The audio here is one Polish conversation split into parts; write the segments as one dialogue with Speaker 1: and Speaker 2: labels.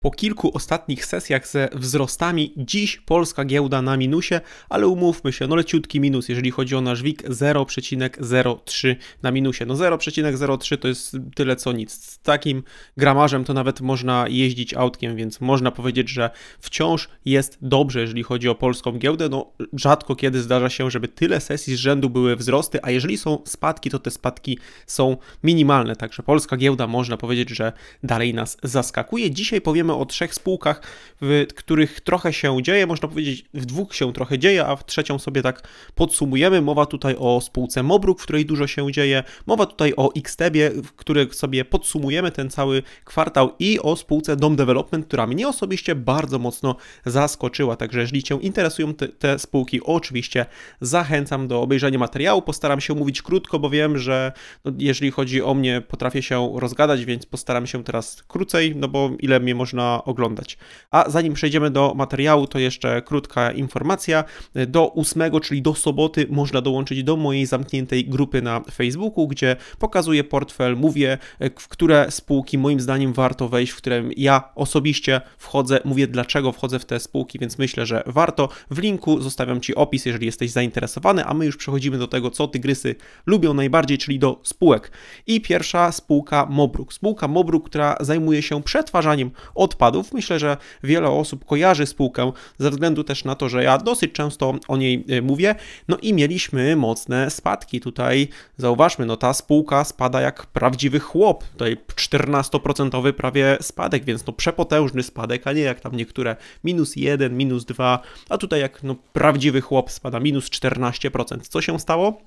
Speaker 1: Po kilku ostatnich sesjach ze wzrostami, dziś polska giełda na minusie, ale umówmy się, no leciutki minus, jeżeli chodzi o nasz WIG 0,03 na minusie. No 0,03 to jest tyle co nic. Z takim gramarzem to nawet można jeździć autkiem, więc można powiedzieć, że wciąż jest dobrze, jeżeli chodzi o polską giełdę. No rzadko kiedy zdarza się, żeby tyle sesji z rzędu były wzrosty, a jeżeli są spadki, to te spadki są minimalne. Także polska giełda można powiedzieć, że dalej nas zaskakuje. Dzisiaj powiem mówimy o trzech spółkach, w których trochę się dzieje, można powiedzieć w dwóch się trochę dzieje, a w trzecią sobie tak podsumujemy. Mowa tutaj o spółce Mobruk, w której dużo się dzieje, mowa tutaj o Xtebie, w której sobie podsumujemy ten cały kwartał i o spółce Dom Development, która mnie osobiście bardzo mocno zaskoczyła, także jeżeli Cię interesują te, te spółki, oczywiście zachęcam do obejrzenia materiału, postaram się mówić krótko, bo wiem, że no, jeżeli chodzi o mnie, potrafię się rozgadać, więc postaram się teraz krócej, no bo ile mnie można można oglądać. A zanim przejdziemy do materiału, to jeszcze krótka informacja. Do 8, czyli do soboty, można dołączyć do mojej zamkniętej grupy na Facebooku, gdzie pokazuję portfel, mówię, w które spółki moim zdaniem warto wejść, w którym ja osobiście wchodzę, mówię dlaczego wchodzę w te spółki, więc myślę, że warto. W linku zostawiam Ci opis, jeżeli jesteś zainteresowany, a my już przechodzimy do tego, co tygrysy lubią najbardziej, czyli do spółek. I pierwsza spółka Mobruk. Spółka Mobruk, która zajmuje się przetwarzaniem od odpadów. Myślę, że wiele osób kojarzy spółkę ze względu też na to, że ja dosyć często o niej e, mówię. No i mieliśmy mocne spadki. Tutaj zauważmy, no ta spółka spada jak prawdziwy chłop. Tutaj 14% prawie spadek, więc no przepotężny spadek, a nie jak tam niektóre minus 1, minus 2, a tutaj jak no prawdziwy chłop spada minus 14%. Co się stało?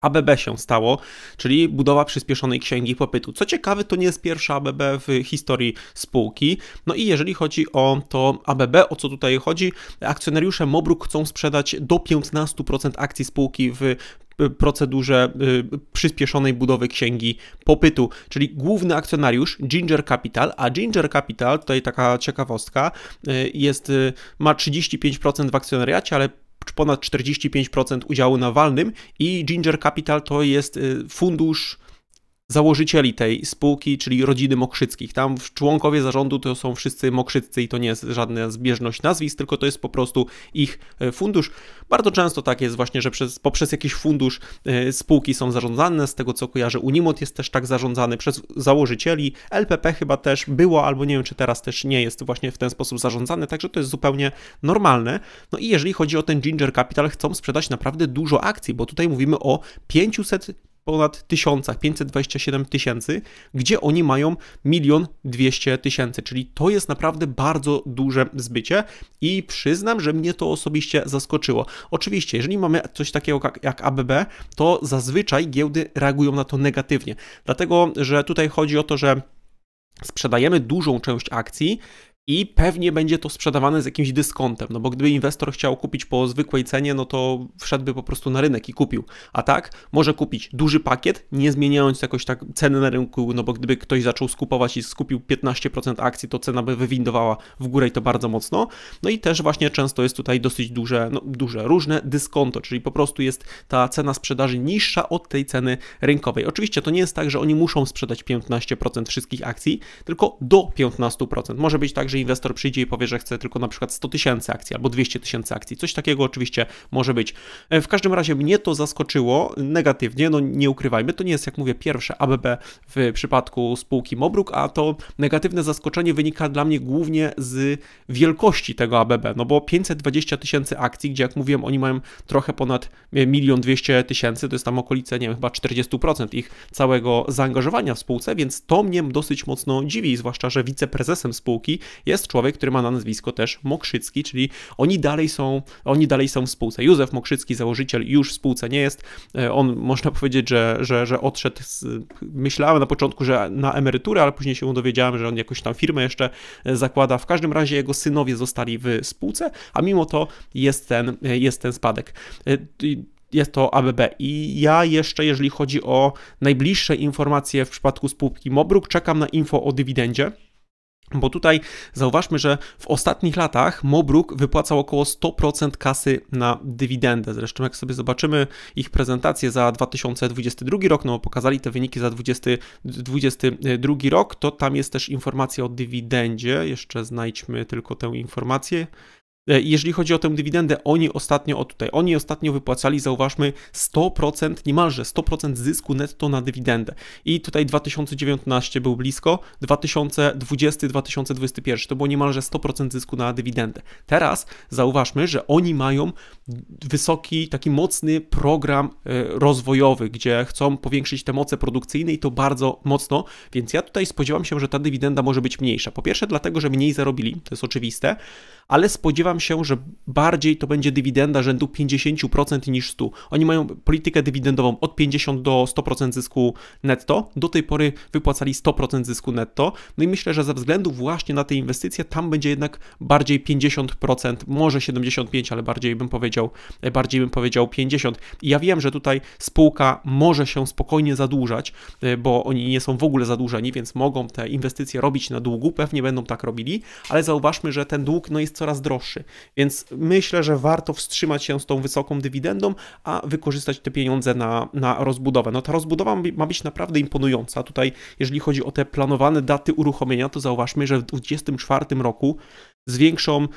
Speaker 1: ABB się stało, czyli budowa przyspieszonej księgi popytu. Co ciekawe, to nie jest pierwsza ABB w historii spółki. No i jeżeli chodzi o to ABB, o co tutaj chodzi, akcjonariusze Mobruk chcą sprzedać do 15% akcji spółki w y, procedurze y, przyspieszonej budowy księgi popytu, czyli główny akcjonariusz Ginger Capital, a Ginger Capital, tutaj taka ciekawostka, y, jest, ma 35% w akcjonariacie, ale ponad 45% udziału na walnym i Ginger Capital to jest y, fundusz założycieli tej spółki, czyli rodziny Mokrzyckich. Tam członkowie zarządu to są wszyscy Mokrzyccy i to nie jest żadna zbieżność nazwisk, tylko to jest po prostu ich e, fundusz. Bardzo często tak jest właśnie, że przez, poprzez jakiś fundusz e, spółki są zarządzane, z tego co kojarzę Unimot jest też tak zarządzany przez założycieli, LPP chyba też było, albo nie wiem czy teraz też nie jest właśnie w ten sposób zarządzany, także to jest zupełnie normalne. No i jeżeli chodzi o ten Ginger Capital, chcą sprzedać naprawdę dużo akcji, bo tutaj mówimy o 500 ponad tysiącach, 527 tysięcy, gdzie oni mają milion 200 tysięcy, czyli to jest naprawdę bardzo duże zbycie i przyznam, że mnie to osobiście zaskoczyło. Oczywiście, jeżeli mamy coś takiego jak, jak ABB, to zazwyczaj giełdy reagują na to negatywnie, dlatego że tutaj chodzi o to, że sprzedajemy dużą część akcji, i pewnie będzie to sprzedawane z jakimś dyskontem, no bo gdyby inwestor chciał kupić po zwykłej cenie, no to wszedłby po prostu na rynek i kupił. A tak, może kupić duży pakiet, nie zmieniając jakoś tak ceny na rynku, no bo gdyby ktoś zaczął skupować i skupił 15% akcji, to cena by wywindowała w górę i to bardzo mocno. No i też właśnie często jest tutaj dosyć duże, no duże, różne dyskonto, czyli po prostu jest ta cena sprzedaży niższa od tej ceny rynkowej. Oczywiście to nie jest tak, że oni muszą sprzedać 15% wszystkich akcji, tylko do 15%. Może być tak, że inwestor przyjdzie i powie, że chce tylko na przykład 100 tysięcy akcji albo 200 tysięcy akcji, coś takiego oczywiście może być. E, w każdym razie mnie to zaskoczyło negatywnie, no nie ukrywajmy, to nie jest jak mówię pierwsze ABB w przypadku spółki Mobruk, a to negatywne zaskoczenie wynika dla mnie głównie z wielkości tego ABB, no bo 520 tysięcy akcji, gdzie jak mówiłem, oni mają trochę ponad 1 e, 200 tysięcy, to jest tam okolice, nie wiem, chyba 40% ich całego zaangażowania w spółce, więc to mnie dosyć mocno dziwi, zwłaszcza, że wiceprezesem spółki jest człowiek, który ma na nazwisko też Mokrzycki, czyli oni dalej są, oni dalej są w spółce. Józef Mokrzycki, założyciel, już w spółce nie jest. E, on, można powiedzieć, że, że, że odszedł, z, myślałem na początku, że na emeryturę, ale później się dowiedziałem, że on jakoś tam firmę jeszcze e, zakłada. W każdym razie jego synowie zostali w spółce, a mimo to jest ten, e, jest ten spadek jest to ABB. I ja jeszcze, jeżeli chodzi o najbliższe informacje w przypadku spółki Mobruk, czekam na info o dywidendzie. Bo tutaj zauważmy, że w ostatnich latach Mobruk wypłacał około 100% kasy na dywidendę. Zresztą jak sobie zobaczymy ich prezentację za 2022 rok, no pokazali te wyniki za 2022 rok, to tam jest też informacja o dywidendzie. Jeszcze znajdźmy tylko tę informację. E, jeżeli chodzi o tę dywidendę, oni ostatnio, o tutaj, oni ostatnio wypłacali, zauważmy, 100%, niemalże 100% zysku netto na dywidendę. I tutaj 2019 był blisko, 2020-2021 to było niemalże 100% zysku na dywidendę. Teraz zauważmy, że oni mają wysoki, taki mocny program e, rozwojowy, gdzie chcą powiększyć te moce produkcyjne i to bardzo mocno, więc ja tutaj spodziewam się, że ta dywidenda może być mniejsza. Po pierwsze dlatego, że mniej zarobili, to jest oczywiste, ale spodziewam się, że bardziej to będzie dywidenda rzędu 50% niż 100. Oni mają politykę dywidendową od 50 do 100% zysku netto. Do tej pory wypłacali 100% zysku netto. No i myślę, że ze względu właśnie na te inwestycje tam będzie jednak bardziej 50%, może 75, ale bardziej bym powiedział, bardziej bym powiedział 50. I ja wiem, że tutaj spółka może się spokojnie zadłużać, bo oni nie są w ogóle zadłużeni, więc mogą te inwestycje robić na długu, pewnie będą tak robili, ale zauważmy, że ten dług no jest coraz droższy. Więc myślę, że warto wstrzymać się z tą wysoką dywidendą, a wykorzystać te pieniądze na, na rozbudowę. No ta rozbudowa ma być naprawdę imponująca. Tutaj, jeżeli chodzi o te planowane daty uruchomienia, to zauważmy, że w 2024 roku zwiększą e,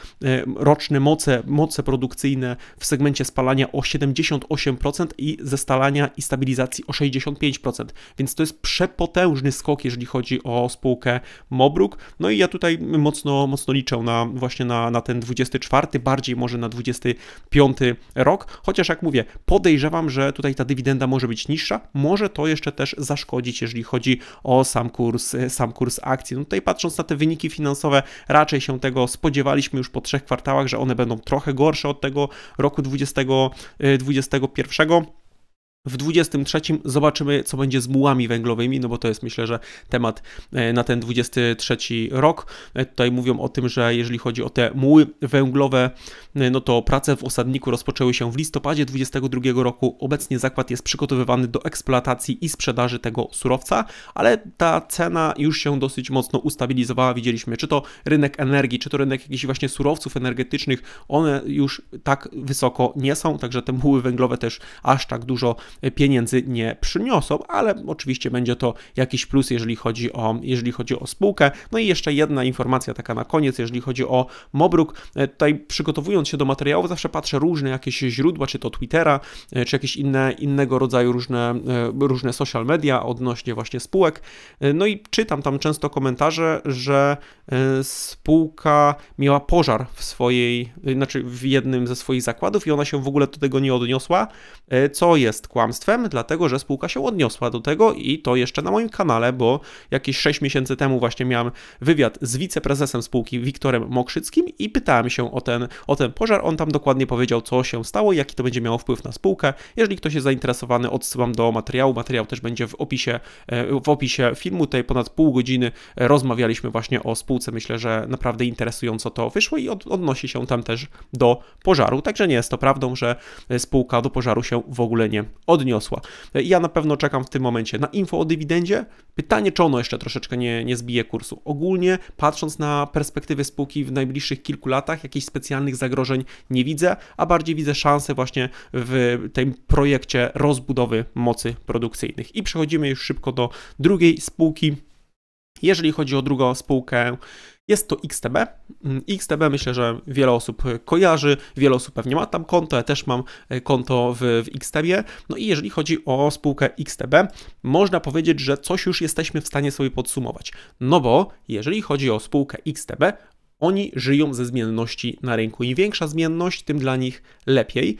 Speaker 1: roczne moce, moce produkcyjne w segmencie spalania o 78% i zestalania i stabilizacji o 65%. Więc to jest przepotężny skok, jeżeli chodzi o spółkę Mobruk. No i ja tutaj mocno, mocno liczę na właśnie na, na ten 24, bardziej może na 25 rok, chociaż jak mówię, podejrzewam, że tutaj ta dywidenda może być niższa, może to jeszcze też zaszkodzić, jeżeli chodzi o sam kurs, sam kurs akcji. No tutaj patrząc na te wyniki finansowe, raczej się tego spodziewaliśmy już po trzech kwartałach, że one będą trochę gorsze od tego roku 20, 2021. E, w 23 zobaczymy, co będzie z mułami węglowymi, no bo to jest myślę, że temat e, na ten 23 rok. E, tutaj mówią o tym, że jeżeli chodzi o te muły węglowe, e, no to prace w osadniku rozpoczęły się w listopadzie 22 roku. Obecnie zakład jest przygotowywany do eksploatacji i sprzedaży tego surowca, ale ta cena już się dosyć mocno ustabilizowała. Widzieliśmy, czy to rynek energii, czy to rynek jakichś właśnie surowców energetycznych, one już tak wysoko nie są, także te muły węglowe też aż tak dużo pieniędzy nie przyniosą, ale oczywiście będzie to jakiś plus, jeżeli chodzi o, jeżeli chodzi o spółkę. No i jeszcze jedna informacja taka na koniec, jeżeli chodzi o Mobruk. E, tutaj przygotowując się do materiału zawsze patrzę różne jakieś źródła, czy to Twittera, e, czy jakieś inne, innego rodzaju różne, e, różne social media odnośnie właśnie spółek. No i czytam tam często komentarze, że spółka miała pożar w swojej, znaczy w jednym ze swoich zakładów i ona się w ogóle do tego nie odniosła, co jest kłamstwem kłamstwem, dlatego że spółka się odniosła do tego i to jeszcze na moim kanale, bo jakieś 6 miesięcy temu właśnie miałem wywiad z wiceprezesem spółki Wiktorem Mokrzyckim i pytałem się o ten, o ten pożar. On tam dokładnie powiedział, co się stało, jaki to będzie miało wpływ na spółkę. Jeżeli ktoś jest zainteresowany, odsyłam do materiału. Materiał też będzie w opisie, e, w opisie filmu. Tutaj ponad pół godziny e, rozmawialiśmy właśnie o spółce. Myślę, że naprawdę interesująco to wyszło i od, odnosi się tam też do pożaru. Także nie jest to prawdą, że e, spółka do pożaru się w ogóle nie odniosła. Ja na pewno czekam w tym momencie na info o dywidendzie. Pytanie, czy ono jeszcze troszeczkę nie, nie zbije kursu. Ogólnie, patrząc na perspektywy spółki w najbliższych kilku latach, jakichś specjalnych zagrożeń nie widzę, a bardziej widzę szanse właśnie w tym projekcie rozbudowy mocy produkcyjnych. I przechodzimy już szybko do drugiej spółki. Jeżeli chodzi o drugą spółkę, jest to XTB. Mm, XTB myślę, że wiele osób kojarzy, wiele osób pewnie ma tam konto, ja też mam e, konto w, w XTB. No i jeżeli chodzi o spółkę XTB, można powiedzieć, że coś już jesteśmy w stanie sobie podsumować. No bo jeżeli chodzi o spółkę XTB, oni żyją ze zmienności na rynku. Im większa zmienność, tym dla nich lepiej.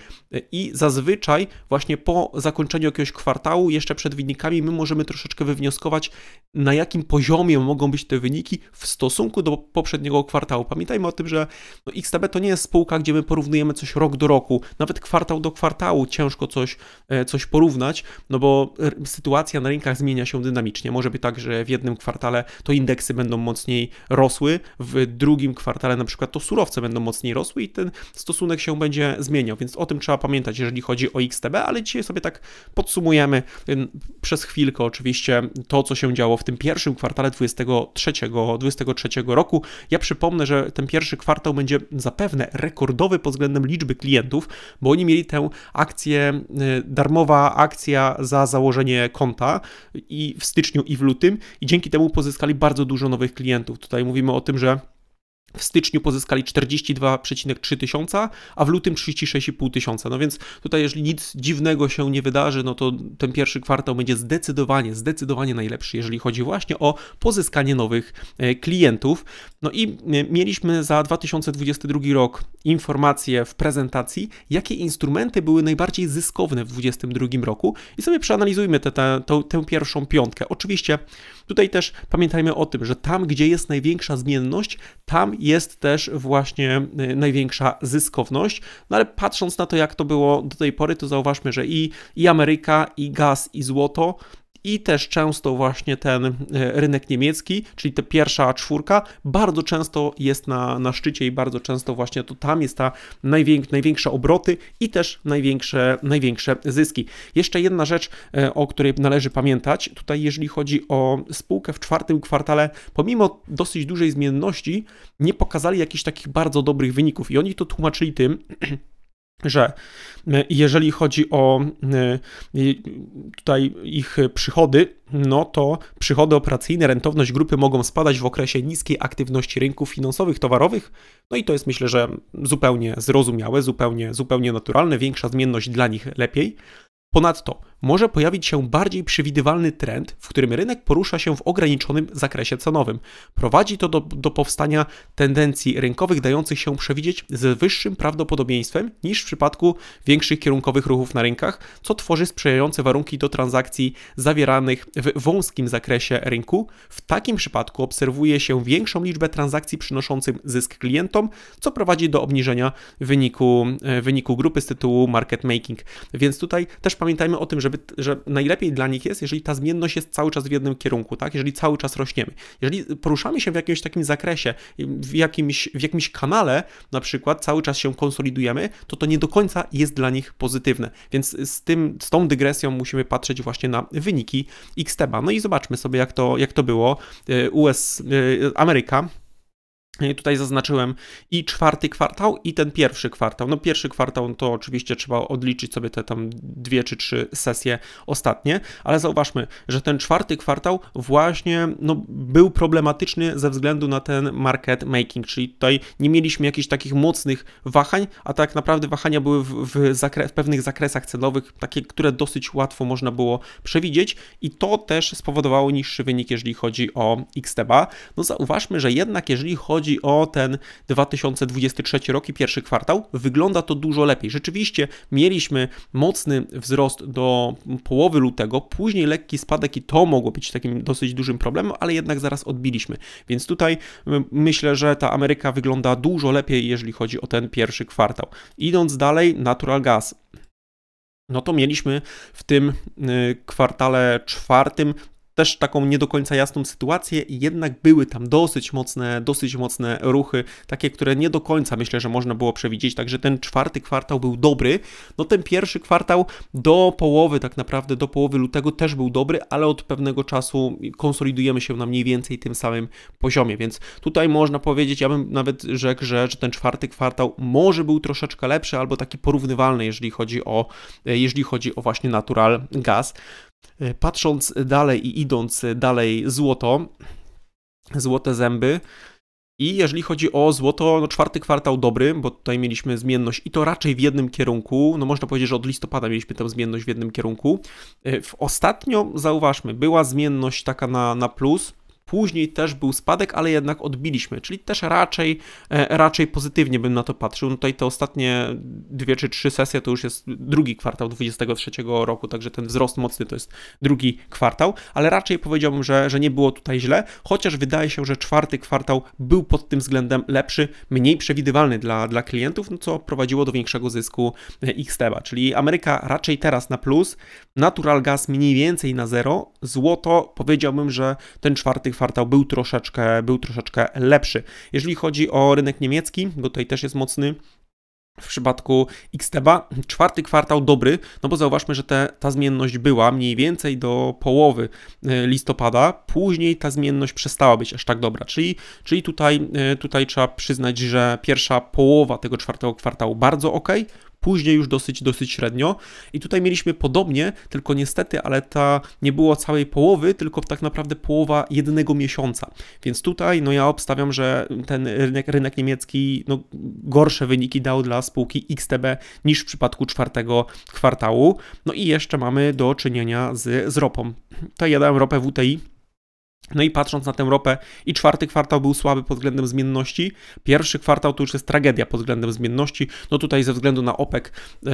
Speaker 1: I zazwyczaj właśnie po zakończeniu jakiegoś kwartału, jeszcze przed wynikami, my możemy troszeczkę wywnioskować, na jakim poziomie mogą być te wyniki w stosunku do poprzedniego kwartału. Pamiętajmy o tym, że no, XTB to nie jest spółka, gdzie my porównujemy coś rok do roku, nawet kwartał do kwartału ciężko coś, e, coś porównać, no bo sytuacja na rynkach zmienia się dynamicznie. Może być tak, że w jednym kwartale to indeksy będą mocniej rosły, w drugim drugim kwartale na przykład to surowce będą mocniej rosły i ten stosunek się będzie zmieniał, więc o tym trzeba pamiętać, jeżeli chodzi o XTB, ale dzisiaj sobie tak podsumujemy przez chwilkę oczywiście to, co się działo w tym pierwszym kwartale 23, 23 roku. Ja przypomnę, że ten pierwszy kwartał będzie zapewne rekordowy pod względem liczby klientów, bo oni mieli tę akcję, darmowa akcja za założenie konta i w styczniu i w lutym i dzięki temu pozyskali bardzo dużo nowych klientów. Tutaj mówimy o tym, że w styczniu pozyskali 42,3 tysiąca, a w lutym 36,5 tysiąca. No więc tutaj, jeżeli nic dziwnego się nie wydarzy, no to ten pierwszy kwartał będzie zdecydowanie, zdecydowanie najlepszy, jeżeli chodzi właśnie o pozyskanie nowych e, klientów. No i e, mieliśmy za 2022 rok informacje w prezentacji, jakie instrumenty były najbardziej zyskowne w 2022 roku i sobie przeanalizujmy tę, pierwszą piątkę. Oczywiście tutaj też pamiętajmy o tym, że tam, gdzie jest największa zmienność, tam jest też właśnie y, największa zyskowność. No ale patrząc na to, jak to było do tej pory, to zauważmy, że i, i Ameryka, i gaz, i złoto i też często właśnie ten e, rynek niemiecki, czyli ta pierwsza czwórka, bardzo często jest na, na szczycie i bardzo często właśnie to tam jest ta najwięk, największe obroty i też największe, największe zyski. Jeszcze jedna rzecz, e, o której należy pamiętać, tutaj jeżeli chodzi o spółkę w czwartym kwartale, pomimo dosyć dużej zmienności, nie pokazali jakichś takich bardzo dobrych wyników i oni to tłumaczyli tym, że y, jeżeli chodzi o y, y, tutaj ich przychody, no to przychody operacyjne, rentowność grupy mogą spadać w okresie niskiej aktywności rynków finansowych, towarowych. No i to jest myślę, że zupełnie zrozumiałe, zupełnie, zupełnie naturalne, większa zmienność dla nich lepiej. Ponadto może pojawić się bardziej przewidywalny trend, w którym rynek porusza się w ograniczonym zakresie cenowym. Prowadzi to do, do powstania tendencji rynkowych dających się przewidzieć z wyższym prawdopodobieństwem niż w przypadku większych kierunkowych ruchów na rynkach, co tworzy sprzyjające warunki do transakcji zawieranych w wąskim zakresie rynku. W takim przypadku obserwuje się większą liczbę transakcji przynoszących zysk klientom, co prowadzi do obniżenia wyniku, e, wyniku grupy z tytułu market making. Więc tutaj też pamiętajmy o tym, żeby żeby, że najlepiej dla nich jest, jeżeli ta zmienność jest cały czas w jednym kierunku, tak? Jeżeli cały czas rośniemy. Jeżeli poruszamy się w jakimś takim zakresie, w jakimś, w jakimś kanale na przykład, cały czas się konsolidujemy, to to nie do końca jest dla nich pozytywne. Więc z, tym, z tą dygresją musimy patrzeć właśnie na wyniki Xteba. No i zobaczmy sobie, jak to, jak to było. E, US, e, Ameryka E, tutaj zaznaczyłem i czwarty kwartał, i ten pierwszy kwartał. No, pierwszy kwartał to oczywiście trzeba odliczyć sobie te tam dwie czy trzy sesje ostatnie, ale zauważmy, że ten czwarty kwartał właśnie no, był problematyczny ze względu na ten market making, czyli tutaj nie mieliśmy jakichś takich mocnych wahań, a tak naprawdę wahania były w, w, zakre- w pewnych zakresach celowych, takie, które dosyć łatwo można było przewidzieć, i to też spowodowało niższy wynik, jeżeli chodzi o XTB. No, zauważmy, że jednak jeżeli chodzi chodzi o ten 2023 rok i pierwszy kwartał, wygląda to dużo lepiej. Rzeczywiście mieliśmy mocny wzrost do połowy lutego, później lekki spadek i to mogło być takim dosyć dużym problemem, ale jednak zaraz odbiliśmy. Więc tutaj myślę, że ta Ameryka wygląda dużo lepiej, jeżeli chodzi o ten pierwszy kwartał. Idąc dalej, natural gas no to mieliśmy w tym y, kwartale czwartym też taką nie do końca jasną sytuację, jednak były tam dosyć mocne, dosyć mocne ruchy, takie, które nie do końca myślę, że można było przewidzieć, także ten czwarty kwartał był dobry, no ten pierwszy kwartał do połowy tak naprawdę, do połowy lutego też był dobry, ale od pewnego czasu konsolidujemy się na mniej więcej tym samym poziomie, więc tutaj można powiedzieć, ja bym nawet rzekł, że, że ten czwarty kwartał może był troszeczkę lepszy, albo taki porównywalny, jeżeli chodzi o, jeżeli chodzi o właśnie natural gaz. Y, patrząc dalej i idąc dalej, złoto, złote zęby. I jeżeli chodzi o złoto, no czwarty kwartał dobry, bo tutaj mieliśmy zmienność i to raczej w jednym kierunku. No można powiedzieć, że od listopada mieliśmy tę zmienność w jednym kierunku. Y, w ostatnio, zauważmy, była zmienność taka na, na plus, Później też był spadek, ale jednak odbiliśmy, czyli też raczej, e, raczej pozytywnie bym na to patrzył. No tutaj te ostatnie dwie czy trzy sesje to już jest drugi kwartał 23 roku, także ten wzrost mocny to jest drugi kwartał, ale raczej powiedziałbym, że, że nie było tutaj źle, chociaż wydaje się, że czwarty kwartał był pod tym względem lepszy, mniej przewidywalny dla, dla klientów, no co prowadziło do większego zysku e, XTEBA, Czyli Ameryka raczej teraz na plus, natural gas mniej więcej na zero, złoto powiedziałbym, że ten czwarty kwartał kwartał był troszeczkę, był troszeczkę lepszy. Jeżeli chodzi o rynek niemiecki, bo tutaj też jest mocny, w przypadku Xteba czwarty kwartał dobry, no bo zauważmy, że te, ta zmienność była mniej więcej do połowy e, listopada, później ta zmienność przestała być aż tak dobra, czyli, czyli tutaj, e, tutaj trzeba przyznać, że pierwsza połowa tego czwartego kwartału bardzo ok, później już dosyć, dosyć średnio. I tutaj mieliśmy podobnie, tylko niestety, ale ta nie było całej połowy, tylko tak naprawdę połowa jednego miesiąca. Więc tutaj, no ja obstawiam, że ten rynek, rynek niemiecki, no gorsze wyniki dał dla spółki XTB niż w przypadku czwartego kwartału. No i jeszcze mamy do czynienia z, z ropą. Tutaj ja dałem ropę WTI no i patrząc na tę ropę, i czwarty kwartał był słaby pod względem zmienności, pierwszy kwartał to już jest tragedia pod względem zmienności. No tutaj ze względu na OPEC e,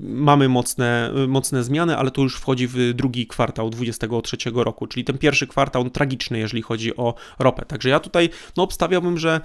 Speaker 1: mamy mocne, e, mocne zmiany, ale to już wchodzi w drugi kwartał 2023 roku, czyli ten pierwszy kwartał tragiczny, jeżeli chodzi o ropę. Także ja tutaj no, obstawiałbym, że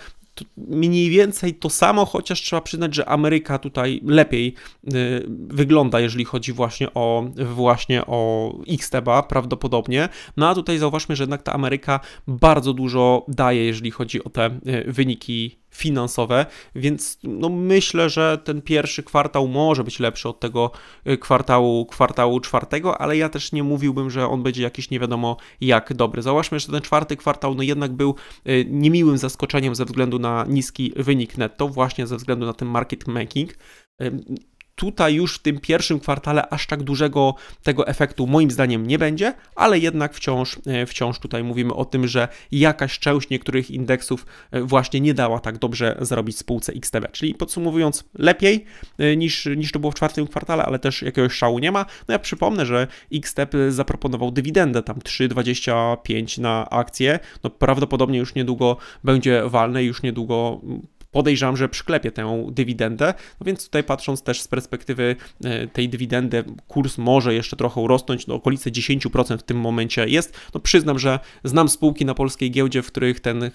Speaker 1: mniej więcej to samo, chociaż trzeba przyznać, że Ameryka tutaj lepiej y, wygląda, jeżeli chodzi właśnie o właśnie o Xteba prawdopodobnie. No a tutaj zauważmy, że jednak ta Ameryka bardzo dużo daje, jeżeli chodzi o te y, wyniki finansowe, więc no myślę, że ten pierwszy kwartał może być lepszy od tego y, kwartału, kwartału czwartego, ale ja też nie mówiłbym, że on będzie jakiś nie wiadomo jak dobry. Załóżmy, że ten czwarty kwartał no jednak był y, niemiłym zaskoczeniem ze względu na niski wynik netto, właśnie ze względu na ten market making tutaj już w tym pierwszym kwartale aż tak dużego tego efektu moim zdaniem nie będzie, ale jednak wciąż, e, wciąż tutaj mówimy o tym, że jakaś część niektórych indeksów e, właśnie nie dała tak dobrze zarobić spółce XTB. Czyli podsumowując, lepiej e, niż, niż to było w czwartym kwartale, ale też jakiegoś szału nie ma. No ja przypomnę, że XTEP zaproponował dywidendę tam 3,25 na akcję. No prawdopodobnie już niedługo będzie walne, już niedługo podejrzewam, że przyklepie tę dywidendę. No więc tutaj patrząc też z perspektywy e, tej dywidendy, kurs może jeszcze trochę urosnąć, do no okolice 10% w tym momencie jest. No przyznam, że znam spółki na polskiej giełdzie, w których ten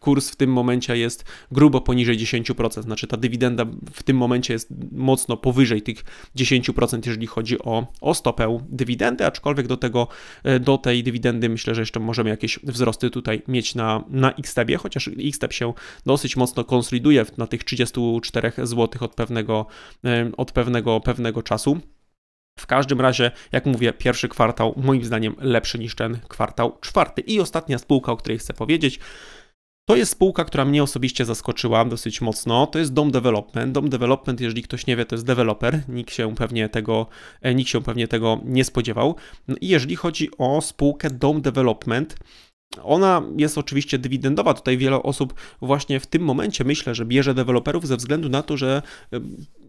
Speaker 1: kurs w tym momencie jest grubo poniżej 10%, znaczy ta dywidenda w tym momencie jest mocno powyżej tych 10%, jeżeli chodzi o, o stopę dywidendy, aczkolwiek do tego, e, do tej dywidendy myślę, że jeszcze możemy jakieś wzrosty tutaj mieć na, na XTB, chociaż XTB się dosyć mocno konsoliduje konsoliduje na tych 34 zł od pewnego, od pewnego, pewnego czasu. W każdym razie, jak mówię, pierwszy kwartał moim zdaniem lepszy niż ten kwartał czwarty. I ostatnia spółka, o której chcę powiedzieć, to jest spółka, która mnie osobiście zaskoczyła dosyć mocno. To jest Dom Development. Dom Development, jeżeli ktoś nie wie, to jest deweloper. Nikt się pewnie tego, e, nikt się pewnie tego nie spodziewał. No i jeżeli chodzi o spółkę Dom Development, ona jest oczywiście dywidendowa. Tutaj wiele osób właśnie w tym momencie myślę, że bierze deweloperów ze względu na to, że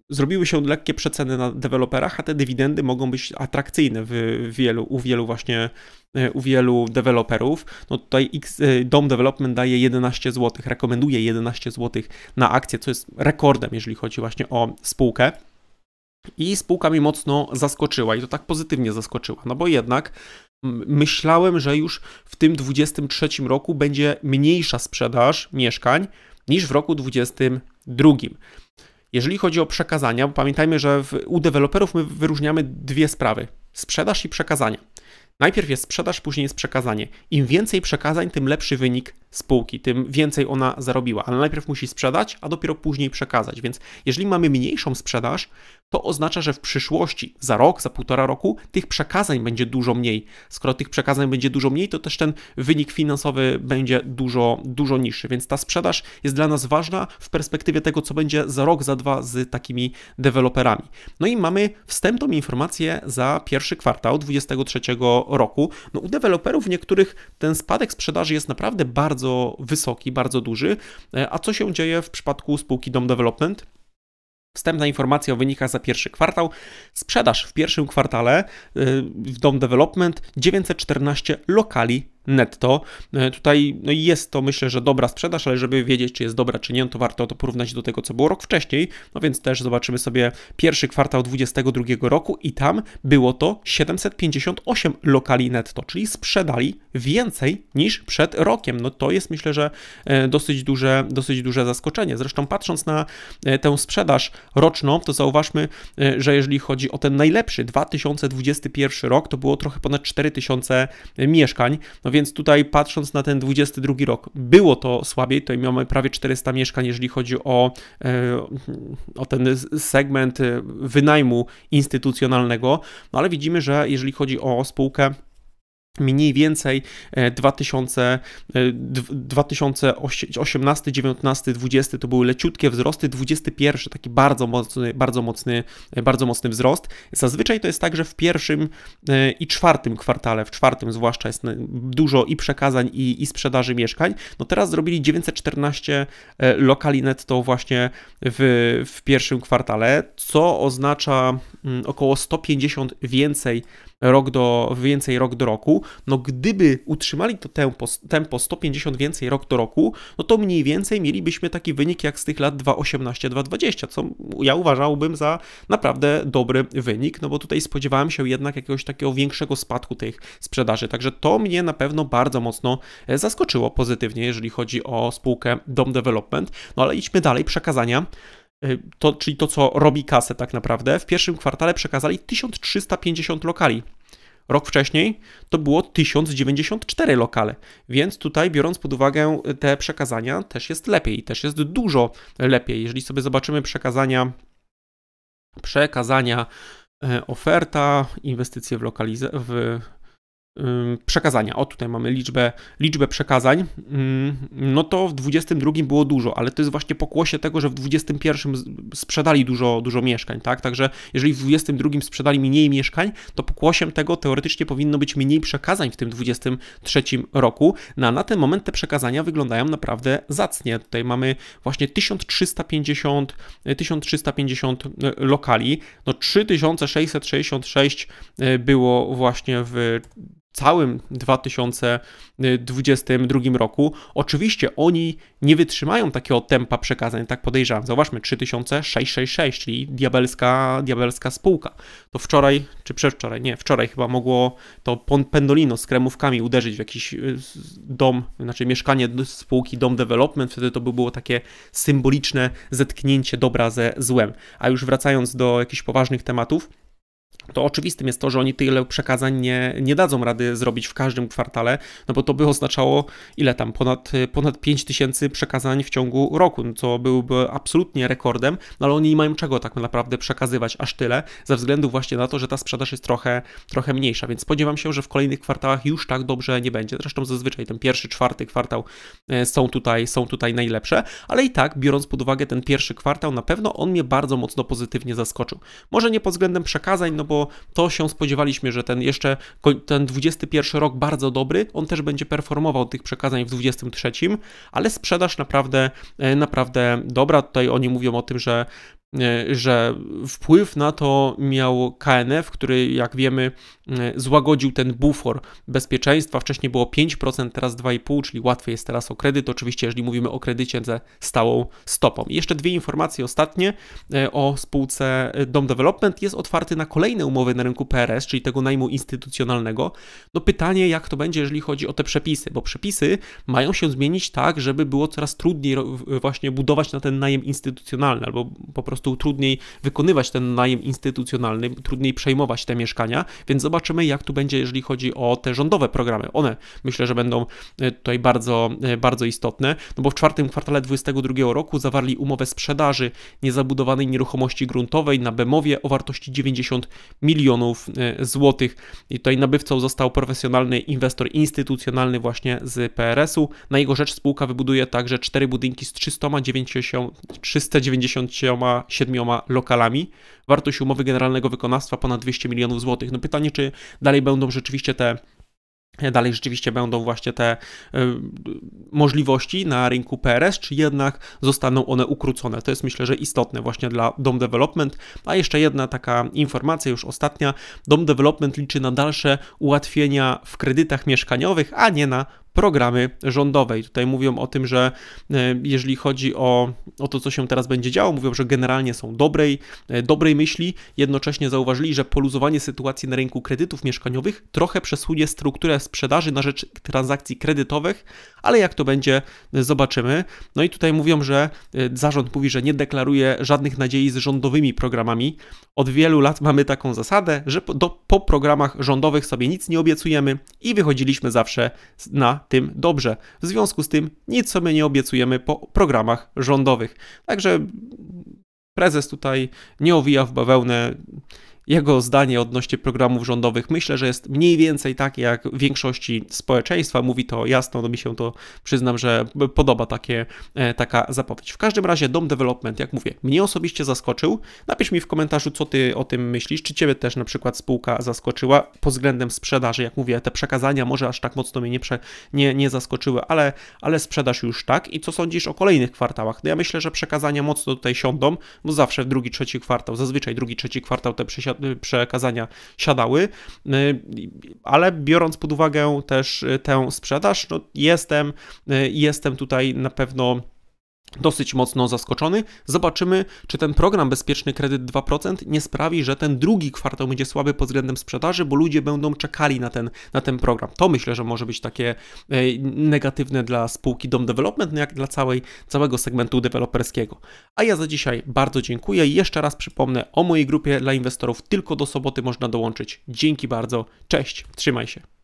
Speaker 1: zrobiły się lekkie przeceny na deweloperach, a te dywidendy mogą być atrakcyjne w wielu, u wielu właśnie e, u wielu deweloperów. No tutaj X, e, Dom Development daje 11 zł, rekomenduje 11 zł na akcję, co jest rekordem, jeżeli chodzi właśnie o spółkę. I spółka mnie mocno zaskoczyła i to tak pozytywnie zaskoczyła, no bo jednak myślałem, że już w tym 23 roku będzie mniejsza sprzedaż mieszkań niż w roku 22. Jeżeli chodzi o przekazania, pamiętajmy, że w, u deweloperów my wyróżniamy dwie sprawy: sprzedaż i przekazania. Najpierw jest sprzedaż, później jest przekazanie. Im więcej przekazań, tym lepszy wynik spółki, tym więcej ona zarobiła, ale najpierw musi sprzedać, a dopiero później przekazać. Więc jeżeli mamy mniejszą sprzedaż, to oznacza, że w przyszłości, za rok, za półtora roku, tych przekazań będzie dużo mniej. Skoro tych przekazań będzie dużo mniej, to też ten wynik finansowy będzie dużo, dużo niższy. Więc ta sprzedaż jest dla nas ważna w perspektywie tego, co będzie za rok, za dwa z takimi deweloperami. No i mamy wstępną informację za pierwszy kwartał 2023 roku. No u deweloperów niektórych ten spadek sprzedaży jest naprawdę bardzo wysoki, bardzo duży. E, a co się dzieje w przypadku spółki Dom Development? Wstępna informacja o wynikach za pierwszy kwartał. Sprzedaż w pierwszym kwartale y, w Dom Development 914 lokali netto. E, tutaj no jest to myślę, że dobra sprzedaż, ale żeby wiedzieć, czy jest dobra, czy nie, no to warto to porównać do tego, co było rok wcześniej. No więc też zobaczymy sobie pierwszy kwartał 2022 roku i tam było to 758 lokali netto, czyli sprzedali więcej niż przed rokiem. No to jest myślę, że e, dosyć duże, dosyć duże zaskoczenie. Zresztą patrząc na e, tę sprzedaż roczną, to zauważmy, że jeżeli chodzi o ten najlepszy 2021 rok, to było trochę ponad 4000 mieszkań. No więc więc tutaj patrząc na ten 22 rok, było to słabiej, tutaj mamy prawie 400 mieszkań, jeżeli chodzi o, e, o ten segment e, wynajmu instytucjonalnego, no ale widzimy, że jeżeli chodzi o spółkę, mniej więcej 2000, 2018, 19, 20 to były leciutkie wzrosty, 21 taki bardzo mocny, bardzo mocny, e, bardzo mocny wzrost. Zazwyczaj to jest tak, że w pierwszym e, i czwartym kwartale, w czwartym zwłaszcza jest dużo i przekazań i, i sprzedaży mieszkań. No teraz zrobili 914 e, lokali netto właśnie w, w pierwszym kwartale, co oznacza mm, około 150 więcej rok do, więcej rok do roku, no gdyby utrzymali to tempo, tempo 150 więcej rok do roku, no to mniej więcej mielibyśmy taki wynik jak z tych lat 2018-2020, co ja uważałbym za naprawdę dobry wynik, no bo tutaj spodziewałem się jednak jakiegoś takiego większego spadku tych sprzedaży, także to mnie na pewno bardzo mocno e, zaskoczyło pozytywnie, jeżeli chodzi o spółkę Dom Development, no ale idźmy dalej, przekazania Y, to, czyli to, co robi kasę tak naprawdę, w pierwszym kwartale przekazali 1350 lokali. Rok wcześniej to było 1094 lokale, więc tutaj biorąc pod uwagę y, te przekazania też jest lepiej, też jest dużo lepiej. Jeżeli sobie zobaczymy przekazania, przekazania, y, oferta, inwestycje w, lokaliz- w przekazania. O, tutaj mamy liczbę, liczbę przekazań. Mm, no to w 22 było dużo, ale to jest właśnie pokłosie tego, że w 21 sprzedali dużo, dużo mieszkań, tak? Także jeżeli w 22 sprzedali mniej mieszkań, to pokłosiem tego teoretycznie powinno być mniej przekazań w tym 23 roku. No, a na ten moment te przekazania wyglądają naprawdę zacnie. Tutaj mamy właśnie 1350, 1350 e, e, lokali. No 3666 e, było właśnie w całym 2022 roku. Oczywiście oni nie wytrzymają takiego tempa przekazań, tak podejrzewam. Zauważmy, 3666, czyli diabelska, diabelska spółka. To wczoraj, czy przedwczoraj, nie, wczoraj chyba mogło to pendolino z kremówkami uderzyć w jakiś y, dom, znaczy mieszkanie spółki Dom Development, wtedy to by było takie symboliczne zetknięcie dobra ze złem. A już wracając do jakichś poważnych tematów, to oczywistym jest to, że oni tyle przekazań nie, nie dadzą rady zrobić w każdym kwartale, no bo to by oznaczało ile tam, ponad, ponad 5 tysięcy przekazań w ciągu roku, co byłby absolutnie rekordem, no ale oni nie mają czego tak naprawdę przekazywać aż tyle, ze względu właśnie na to, że ta sprzedaż jest trochę, trochę mniejsza, więc spodziewam się, że w kolejnych kwartałach już tak dobrze nie będzie. Zresztą zazwyczaj ten pierwszy, czwarty kwartał e, są tutaj, są tutaj najlepsze, ale i tak, biorąc pod uwagę ten pierwszy kwartał, na pewno on mnie bardzo mocno pozytywnie zaskoczył. Może nie pod względem przekazań, no bo to się spodziewaliśmy, że ten jeszcze ten 21 rok bardzo dobry, on też będzie performował tych przekazań w 23, ale sprzedaż naprawdę, e, naprawdę dobra. Tutaj oni mówią o tym, że E, że wpływ na to miał KNF, który jak wiemy e, złagodził ten bufor bezpieczeństwa. Wcześniej było 5%, teraz 2,5%, czyli łatwiej jest teraz o kredyt, oczywiście jeżeli mówimy o kredycie ze stałą stopą. I jeszcze dwie informacje ostatnie e, o spółce Dom Development. Jest otwarty na kolejne umowy na rynku PRS, czyli tego najmu instytucjonalnego. No pytanie, jak to będzie, jeżeli chodzi o te przepisy, bo przepisy mają się zmienić tak, żeby było coraz trudniej właśnie budować na ten najem instytucjonalny albo po prostu prostu trudniej wykonywać ten najem instytucjonalny, trudniej przejmować te mieszkania, więc zobaczymy, jak tu będzie, jeżeli chodzi o te rządowe programy. One myślę, że będą e, tutaj bardzo, e, bardzo istotne, no bo w czwartym kwartale 2022 roku zawarli umowę sprzedaży niezabudowanej nieruchomości gruntowej na Bemowie o wartości 90 milionów e, złotych. I tutaj nabywcą został profesjonalny inwestor instytucjonalny właśnie z PRS-u. Na jego rzecz spółka wybuduje także cztery budynki z 390, 390 siedmioma lokalami. Wartość umowy generalnego wykonawstwa ponad 200 milionów złotych. No pytanie, czy dalej będą rzeczywiście te dalej rzeczywiście będą właśnie te y, możliwości na rynku PRS, czy jednak zostaną one ukrócone. To jest myślę, że istotne właśnie dla Dom Development. A jeszcze jedna taka informacja, już ostatnia. Dom Development liczy na dalsze ułatwienia w kredytach mieszkaniowych, a nie na programy rządowej. Tutaj mówią o tym, że e, jeżeli chodzi o, o to, co się teraz będzie działo, mówią, że generalnie są dobrej, e, dobrej myśli. Jednocześnie zauważyli, że poluzowanie sytuacji na rynku kredytów mieszkaniowych trochę przesunie strukturę sprzedaży na rzecz transakcji kredytowych, ale jak to będzie, zobaczymy. No i tutaj mówią, że e, zarząd mówi, że nie deklaruje żadnych nadziei z rządowymi programami. Od wielu lat mamy taką zasadę, że po, do, po programach rządowych sobie nic nie obiecujemy i wychodziliśmy zawsze na tym dobrze. W związku z tym nic sobie nie obiecujemy po programach rządowych. Także prezes tutaj nie owija w bawełnę. Jego zdanie odnośnie programów rządowych myślę, że jest mniej więcej takie jak w większości społeczeństwa. Mówi to jasno, no mi się to przyznam, że podoba takie, e, taka zapowiedź. W każdym razie Dom Development, jak mówię, mnie osobiście zaskoczył. Napisz mi w komentarzu, co ty o tym myślisz, czy ciebie też na przykład spółka zaskoczyła pod względem sprzedaży. Jak mówię, te przekazania może aż tak mocno mnie nie, prze, nie, nie zaskoczyły, ale, ale sprzedaż już tak. I co sądzisz o kolejnych kwartałach? No ja myślę, że przekazania mocno tutaj siądą, bo zawsze w drugi, trzeci kwartał, zazwyczaj drugi, trzeci kwartał te Y, przekazania siadały, y, ale biorąc pod uwagę też y, tę sprzedaż, no jestem, jestem tutaj na pewno dosyć mocno zaskoczony. Zobaczymy, czy ten program Bezpieczny Kredyt 2% nie sprawi, że ten drugi kwartał będzie słaby pod względem sprzedaży, bo ludzie będą czekali na ten, na ten program. To myślę, że może być takie e, negatywne dla spółki Dom Development, no jak dla całej, całego segmentu deweloperskiego. A ja za dzisiaj bardzo dziękuję jeszcze raz przypomnę o mojej grupie dla inwestorów. Tylko do soboty można dołączyć. Dzięki bardzo. Cześć. Trzymaj się.